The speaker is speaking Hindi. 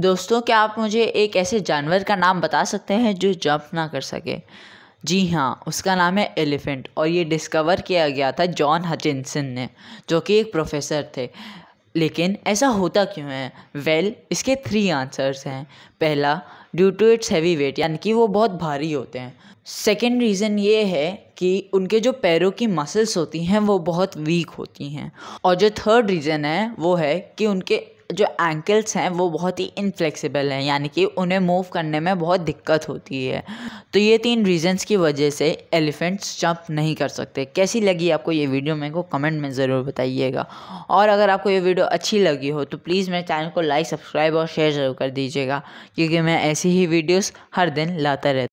दोस्तों क्या आप मुझे एक ऐसे जानवर का नाम बता सकते हैं जो जंप ना कर सके जी हाँ उसका नाम है एलिफेंट और ये डिस्कवर किया गया था जॉन हचिनसन ने जो कि एक प्रोफेसर थे लेकिन ऐसा होता क्यों है वेल well, इसके थ्री आंसर्स हैं पहला due to its heavy weight यानी कि वो बहुत भारी होते हैं सेकेंड रीज़न ये है कि उनके जो पैरों की मसल्स होती हैं वो बहुत वीक होती हैं और जो थर्ड रीज़न है वो है कि उनके जो एंकल्स हैं वो बहुत ही इनफ्लेक्सिबल हैं यानी कि उन्हें मूव करने में बहुत दिक्कत होती है तो ये तीन रीजंस की वजह से एलिफेंट्स जंप नहीं कर सकते कैसी लगी आपको ये वीडियो मेरे को कमेंट में ज़रूर बताइएगा और अगर आपको ये वीडियो अच्छी लगी हो तो प्लीज़ मेरे चैनल को लाइक सब्सक्राइब और शेयर ज़रूर कर दीजिएगा क्योंकि मैं ऐसी ही वीडियोज़ हर दिन लाता रहता